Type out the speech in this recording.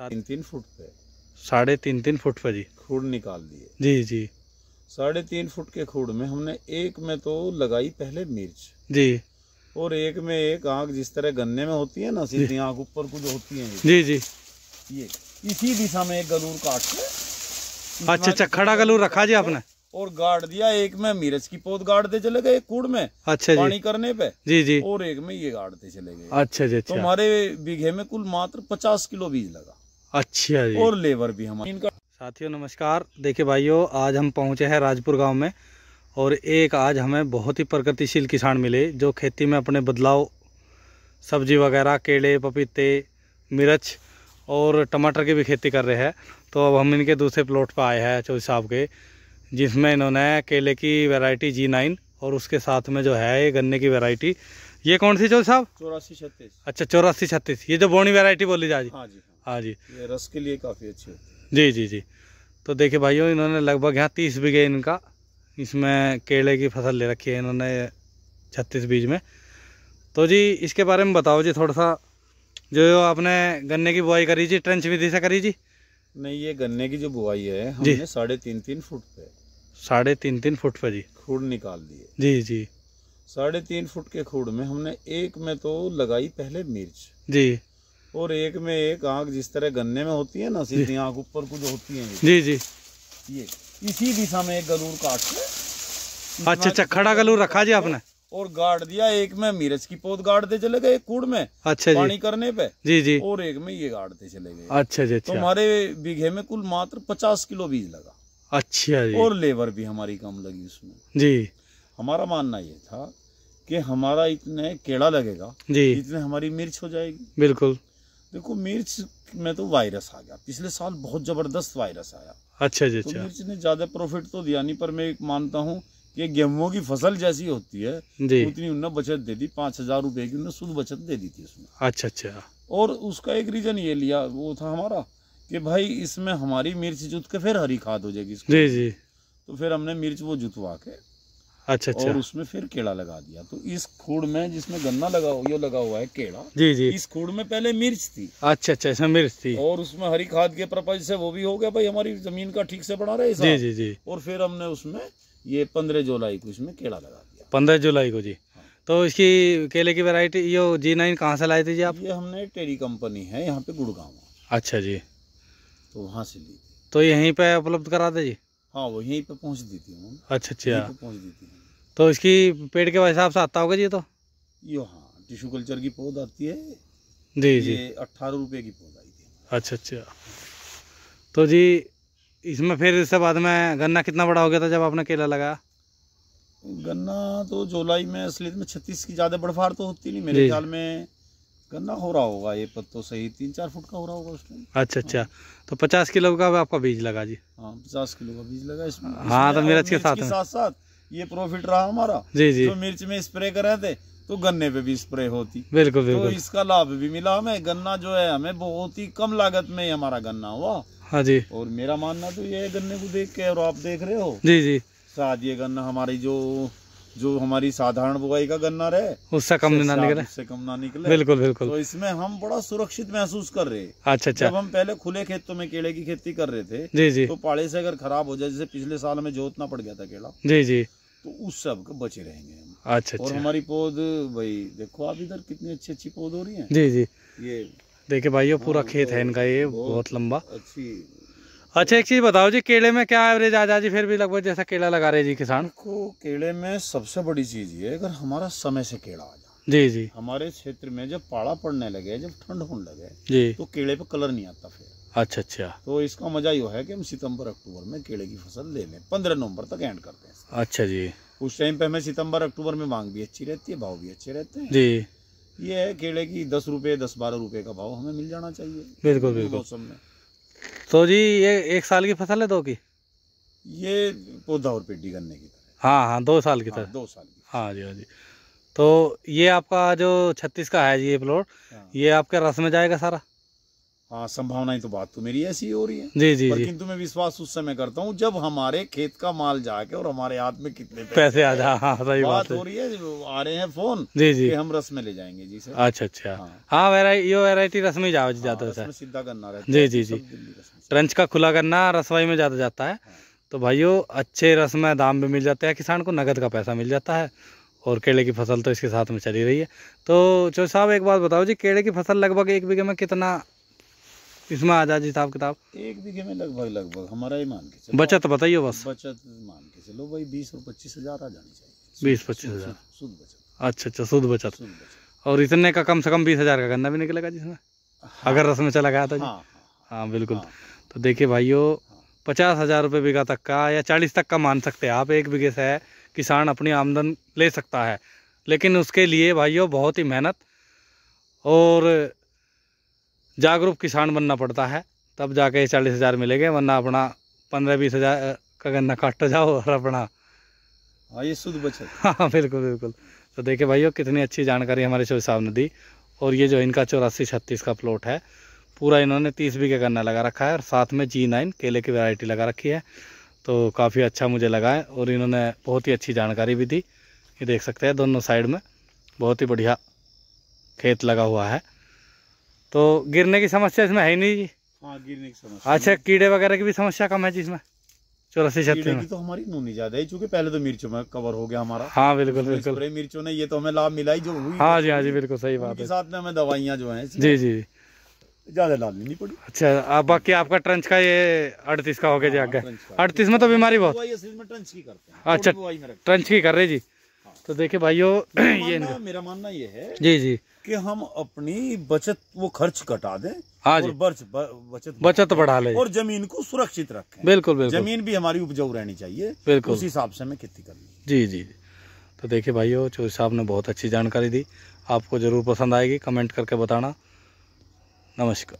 तीन तीन फुट पे साढ़े तीन तीन फुट पे जी खूड़ निकाल दिए जी जी साढ़े तीन फुट के खूड़ में हमने एक में तो लगाई पहले मिर्च जी और एक में एक आँख जिस तरह गन्ने में होती है ना सीधी आँख ऊपर कुछ होती है जी जी ये इसी दिशा में एक गलूर काट के अच्छा अच्छा खड़ा गलूर रखा जी आपने और गाड़ दिया एक में मिर्च की पौध गाड़ते चले गए कूड़ में अच्छा पानी करने पे जी जी और एक में ये गाड़ते चले गए अच्छा जी अच्छा। हमारे बीघे में कुल मात्र पचास किलो बीज लगा अच्छा जी और लेबर भी हमारे इनका साथियों नमस्कार देखिए भाइयों आज हम पहुंचे हैं राजपुर गांव में और एक आज हमें बहुत ही प्रगतिशील किसान मिले जो खेती में अपने बदलाव सब्जी वगैरह केले पपीते मिर्च और टमाटर की भी खेती कर रहे हैं तो अब हम इनके दूसरे प्लॉट पर आए हैं चौधरी साहब के जिसमें इन्होंने केले की वेराइटी जी नाइन और उसके साथ में जो है ये गन्ने की वेराइटी ये कौन सी चौधरी साहब चौरासी छत्तीस अच्छा चौरासी छत्तीस ये जो बोनी वेरायटी बोली जा रही हाँ जी हाँ। हाँ जी ये रस के लिए काफ़ी अच्छी होती है जी जी जी तो देखिए भाइयों इन्होंने लगभग यहाँ तीस बीघे इनका इसमें केले की फसल ले रखी है इन्होंने छत्तीस बीज में तो जी इसके बारे में बताओ जी थोड़ा सा जो आपने गन्ने की बुआई करी जी ट्रेंच विधि से करी जी नहीं ये गन्ने की जो बुआई है हमने साढ़े तीन तीन फुट पे साढ़े तीन तीन फुट पे जी खूड़ निकाल दिए जी जी साढ़े तीन फुट के खूड़ में हमने एक में तो लगाई पहले मिर्च जी और एक में एक आंख जिस तरह गन्ने में होती है ना सीधी आंख ऊपर कुछ होती है जी जी ये इसी दिशा में एक गलूर काट के अच्छा अच्छा खड़ा गलूर रखा जी आपने और गाड़ दिया एक में मीरज की पौध गाड़ते चले गए कूड़ में अच्छा जी पानी करने पे जी जी और एक में ये गाड़ते चले गए अच्छा जी अच्छा। तो हमारे बीघे में कुल मात्र पचास किलो बीज लगा अच्छा जी और लेबर भी हमारी कम लगी उसमें जी हमारा मानना ये था कि हमारा इतने केड़ा लगेगा जी इतने हमारी मिर्च हो जाएगी बिल्कुल देखो मिर्च में तो वायरस आ गया पिछले साल बहुत ज़बरदस्त वायरस आया अच्छा जी अच्छा तो अच्छा। मिर्च ने ज़्यादा प्रॉफिट तो दिया नहीं पर मैं एक मानता हूँ कि गेहूं की फसल जैसी होती है उतनी उन्हें बचत दे दी पाँच हज़ार रूपए की उन्होंने शुद्ध बचत दे दी थी उसमें अच्छा अच्छा और उसका एक रीज़न ये लिया वो था हमारा कि भाई इसमें हमारी मिर्च जुत के फिर हरी खाद हो जाएगी जी जी तो फिर हमने मिर्च वो जुतवा के अच्छा अच्छा और उसमें फिर केड़ा लगा दिया तो इस खूड़ में जिसमें गन्ना लगा ये लगा हुआ है केड़ा जी जी इस खूड़ में पहले मिर्च थी अच्छा अच्छा ऐसा मिर्च थी और उसमें हरी खाद के प्रपंच से वो भी हो गया भाई हमारी जमीन का ठीक से बना रहे जी जी जी और फिर हमने उसमें ये पंद्रह जुलाई को इसमें केड़ा लगा दिया पंद्रह जुलाई को जी हाँ। तो इसकी केले की वेरायटी ये जी नाइन कहाँ से लाए थे जी आप ये हमने टेरी कंपनी है यहाँ पे गुड़गांव अच्छा जी तो वहाँ से ली तो यहीं पे उपलब्ध करा दे जी हाँ वो यहीं पे पहुँच दी थी अच्छा अच्छा पहुँच दी थी तो इसकी पेड़ के हिसाब से आता होगा जी तो यो हाँ टिशू कल्चर की पौध आती है जी जी अट्ठारह रुपये की पौध आई थी अच्छा अच्छा तो जी इसमें फिर इससे बाद में गन्ना कितना बड़ा हो गया था जब आपने केला लगाया गन्ना तो जुलाई में असली में छत्तीस की ज़्यादा बढ़फाड़ तो होती नहीं मेरे ख्याल में गन्ना हो रहा होगा ये पत्तों सही तीन चार फुट का हो रहा होगा उस टाइम अच्छा अच्छा हाँ। तो पचास किलो का आपका बीज लगा जी हाँ पचास किलो का बीज लगा इसमें हाँ तो मेरा साथ साथ ये प्रॉफिट रहा हमारा जी जी जो मिर्च में स्प्रे कर रहे थे तो गन्ने पे भी स्प्रे होती बिल्कुल तो बिल्कुल तो इसका लाभ भी मिला हमें गन्ना जो है हमें बहुत ही कम लागत में हमारा गन्ना हुआ हाँ जी और मेरा मानना तो ये है गन्ने को देख के और आप देख रहे हो जी जी शायद ये गन्ना हमारी जो जो हमारी साधारण बुआई का गन्ना रहे उससे कम ना निकले उससे कम ना निकले बिल्कुल बिल्कुल तो इसमें हम बड़ा सुरक्षित महसूस कर रहे अच्छा अच्छा जब हम पहले खुले खेतों में केले की खेती कर रहे थे जी जी तो पाड़े से अगर खराब हो जाए जैसे पिछले साल में जोतना पड़ गया था केला जी जी तो उस सब बचे रहेंगे अच्छा और अच्छा। हमारी पौध भाई देखो आप इधर कितनी अच्छी अच्छी पौध हो रही है जी जी ये देखिये भाई ये पूरा हाँ, खेत है इनका ये बहुत लंबा अच्छी अच्छा एक चीज बताओ जी केले में क्या एवरेज आ जाए फिर भी लगभग जैसा केला लगा रहे जी किसान को केले में सबसे बड़ी चीज ये अगर हमारा समय से केला आ जाए जी जी हमारे क्षेत्र में जब पाड़ा पड़ने लगे जब ठंड होने लगे जी तो केले पे कलर नहीं आता फिर अच्छा अच्छा तो इसका मजा यो है कि हम सितंबर अक्टूबर में केले की फसल ले लें पंद्रह नवंबर तक एंड करते हैं अच्छा जी उस टाइम पे हमें सितंबर अक्टूबर में मांग भी अच्छी रहती है भाव भी अच्छे रहते हैं जी ये है केले की दस रूपये दस बारह रूपये का भाव हमें मिल जाना चाहिए बिल्कुल बिल्कुल मौसम में तो जी ये एक साल की फसल है दो की ये पौधा और पेटी करने की हाँ हाँ दो साल की हाँ, तरह दो साल की हाँ जी हाँ जी तो ये आपका जो छत्तीस का है जी ये प्लॉट हाँ। ये आपके रस में जाएगा सारा हाँ संभावना ही तो बात तो मेरी ऐसी हो रही है जी जी पर किंतु मैं विश्वास उस समय करता हूँ जब हमारे खेत का माल जाके और हमारे हाथ में कितने पैसे, पैसे आ जा हाँ सही बात, बात हो रही है आ रहे हैं फोन जी जी हम रस में ले जाएंगे जी सर अच्छा अच्छा हाँ, हाँ वेराइटी ये वेराइटी रस में जाओ हाँ, है सीधा करना जी जी जी ट्रंच का खुला करना रसवाई में ज़्यादा जाता है तो भाइयों अच्छे रस में दाम भी मिल जाते हैं किसान को नगद का पैसा मिल जाता है और केले की फसल तो इसके साथ में चली रही है तो चो साहब एक बात बताओ जी केले की फसल लगभग एक बीघे में कितना इसमें आ जाए हिसाब किताब एक बीघे में लगभग लगभग हमारा ही मान के चलो बचत बताइए बस बचत मान के चलो भाई बीस और पच्चीस हज़ार आ जानी चाहिए बीस पच्चीस हज़ार शुद्ध बचत अच्छा अच्छा शुद्ध बचत और इतने का कम से कम बीस हज़ार का गन्ना भी निकलेगा जिसमें हाँ। अगर रस में चला गया था तो जी हाँ, हाँ, हाँ। बिल्कुल तो देखिए भाइयों पचास हज़ार रुपये बीघा तक का या चालीस तक का मान सकते हैं आप एक बीघे से किसान अपनी आमदन ले सकता है लेकिन उसके लिए भाइयों बहुत ही मेहनत और जागरूक किसान बनना पड़ता है तब जाके चालीस हज़ार मिलेंगे वरना अपना पंद्रह बीस हज़ार का गन्ना काट तो जाओ और अपना हाँ ये शुद्ध बचत हाँ बिल्कुल बिल्कुल तो देखिए भाइयों कितनी अच्छी जानकारी हमारे शोर साहब ने दी और ये जो इनका चौरासी छत्तीस का प्लॉट है पूरा इन्होंने तीस बीघे गन्ना लगा रखा है और साथ में जी नाइन केले की वैरायटी लगा रखी है तो काफ़ी अच्छा मुझे लगा है और इन्होंने बहुत ही अच्छी जानकारी भी दी ये देख सकते हैं दोनों साइड में बहुत ही बढ़िया खेत लगा हुआ है तो गिरने की समस्या इसमें है ही नहीं जी हाँ गिरने की समस्या अच्छा कीड़े वगैरह की भी समस्या कम है जी इसमें चौरासी छत्तीस में तो हमारी नूनी ज्यादा है क्योंकि पहले तो मिर्चों में कवर हो गया हमारा हाँ बिल्कुल तो बिल्कुल मिर्चों ने ये तो हमें लाभ मिला ही जो हुई हाँ तो जी हाँ जी बिल्कुल सही बात है साथ में हमें दवाइयाँ जो है जी जी ज्यादा लाल नहीं पड़ी अच्छा आप बाकी आपका ट्रंच का ये अड़तीस का हो गया हाँ, जी अड़तीस में तो बीमारी बहुत अच्छा ट्रंच की कर रहे जी हाँ। तो देखिए भाइयों ये मेरा मानना ये है जी जी कि हम अपनी बचत वो खर्च कटा दें हाँ जी और बचत बचत बढ़ा लें और जमीन को सुरक्षित रखें बिल्कुल बिल्कुल जमीन भी हमारी उपजाऊ रहनी चाहिए बिल्कुल उसी हिसाब से हमें खेती करनी जी जी तो देखिए भाइयों चौधरी साहब ने बहुत अच्छी जानकारी दी आपको जरूर पसंद आएगी कमेंट करके बताना ナマシカ。